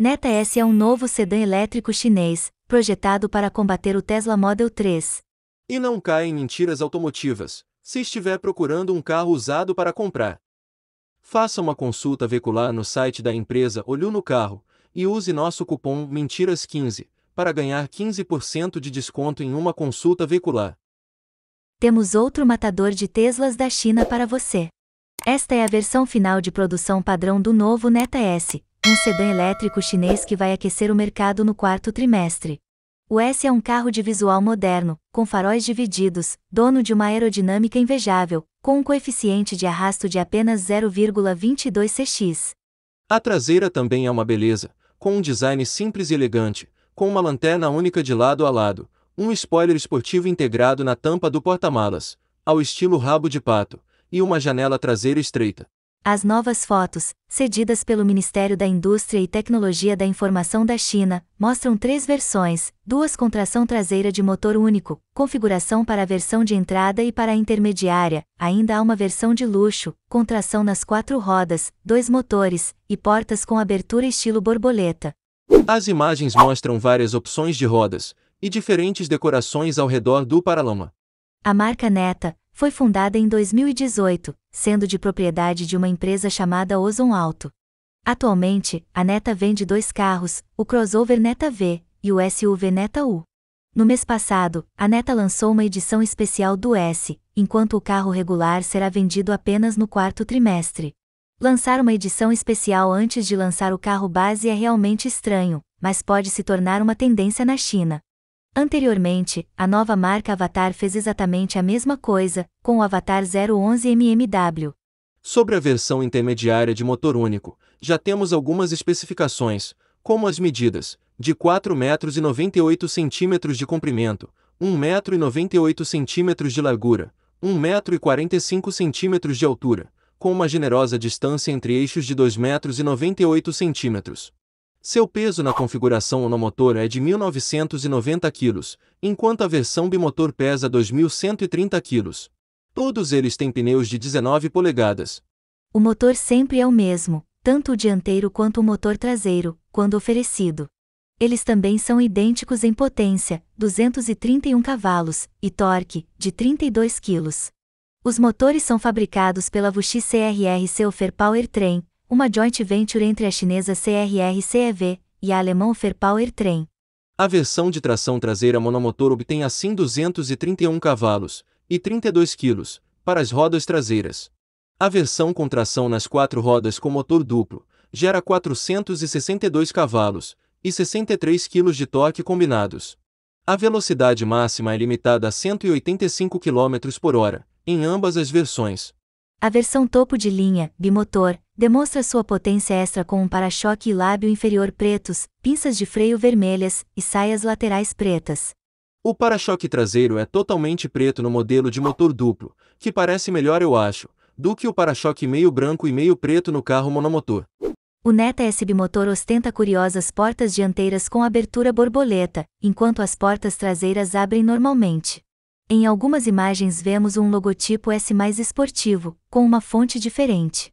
Neta S é um novo sedã elétrico chinês, projetado para combater o Tesla Model 3. E não caia em mentiras automotivas, se estiver procurando um carro usado para comprar. Faça uma consulta veicular no site da empresa Olho no Carro e use nosso cupom Mentiras15 para ganhar 15% de desconto em uma consulta veicular. Temos outro matador de Teslas da China para você. Esta é a versão final de produção padrão do novo Neta S, um sedã elétrico chinês que vai aquecer o mercado no quarto trimestre. O S é um carro de visual moderno, com faróis divididos, dono de uma aerodinâmica invejável, com um coeficiente de arrasto de apenas 0,22 cx. A traseira também é uma beleza, com um design simples e elegante, com uma lanterna única de lado a lado, um spoiler esportivo integrado na tampa do porta-malas, ao estilo rabo de pato, e uma janela traseira estreita. As novas fotos, cedidas pelo Ministério da Indústria e Tecnologia da Informação da China, mostram três versões: duas com tração traseira de motor único, configuração para a versão de entrada e para a intermediária, ainda há uma versão de luxo, com tração nas quatro rodas, dois motores, e portas com abertura estilo borboleta. As imagens mostram várias opções de rodas e diferentes decorações ao redor do paralama. A marca Neta, foi fundada em 2018, sendo de propriedade de uma empresa chamada Ozon Alto. Atualmente, a Neta vende dois carros, o crossover Neta V e o SUV Neta U. No mês passado, a Neta lançou uma edição especial do S, enquanto o carro regular será vendido apenas no quarto trimestre. Lançar uma edição especial antes de lançar o carro base é realmente estranho, mas pode se tornar uma tendência na China. Anteriormente, a nova marca Avatar fez exatamente a mesma coisa, com o Avatar 011 MMW. Sobre a versão intermediária de motor único, já temos algumas especificações, como as medidas, de 4,98 metros e 98 centímetros de comprimento, 1 metro e 98 centímetros de largura, 1 metro e 45 centímetros de altura, com uma generosa distância entre eixos de 2 metros e 98 centímetros. Seu peso na configuração onomotor é de 1.990 kg, enquanto a versão bimotor pesa 2.130 kg. Todos eles têm pneus de 19 polegadas. O motor sempre é o mesmo, tanto o dianteiro quanto o motor traseiro, quando oferecido. Eles também são idênticos em potência, 231 cavalos, e torque, de 32 kg. Os motores são fabricados pela Vuxi CRR Seufer Powertrain, uma joint venture entre a chinesa CRR-CEV e a alemã Ferpower Train. A versão de tração traseira monomotor obtém assim 231 cavalos e 32 kg para as rodas traseiras. A versão com tração nas quatro rodas com motor duplo gera 462 cavalos e 63 kg de torque combinados. A velocidade máxima é limitada a 185 km por hora, em ambas as versões. A versão topo de linha, bimotor, demonstra sua potência extra com um para-choque e lábio inferior pretos, pinças de freio vermelhas e saias laterais pretas. O para-choque traseiro é totalmente preto no modelo de motor duplo, que parece melhor eu acho, do que o para-choque meio branco e meio preto no carro monomotor. O Neta S bimotor ostenta curiosas portas dianteiras com abertura borboleta, enquanto as portas traseiras abrem normalmente. Em algumas imagens vemos um logotipo S mais esportivo, com uma fonte diferente.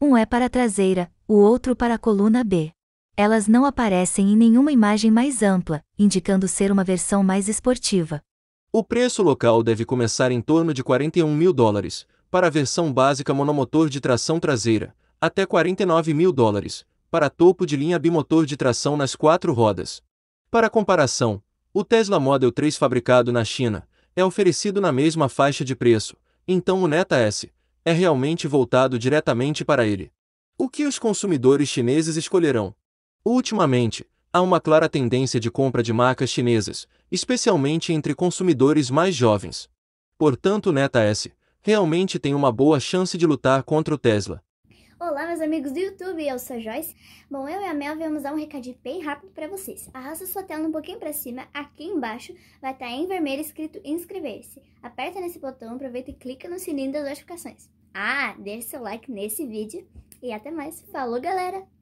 Um é para a traseira, o outro para a coluna B. Elas não aparecem em nenhuma imagem mais ampla, indicando ser uma versão mais esportiva. O preço local deve começar em torno de 41 mil dólares, para a versão básica monomotor de tração traseira, até 49 mil dólares, para topo de linha bimotor de tração nas quatro rodas. Para comparação, o Tesla Model 3 fabricado na China é oferecido na mesma faixa de preço, então o Neta S é realmente voltado diretamente para ele. O que os consumidores chineses escolherão? Ultimamente, há uma clara tendência de compra de marcas chinesas, especialmente entre consumidores mais jovens. Portanto, o Neta S realmente tem uma boa chance de lutar contra o Tesla, Olá, meus amigos do YouTube, eu sou a Joyce. Bom, eu e a Mel vamos dar um recadinho bem rápido para vocês. Arrasta sua tela um pouquinho para cima, aqui embaixo vai estar tá em vermelho escrito inscrever-se. Aperta nesse botão, aproveita e clica no sininho das notificações. Ah, deixa seu like nesse vídeo e até mais. Falou, galera!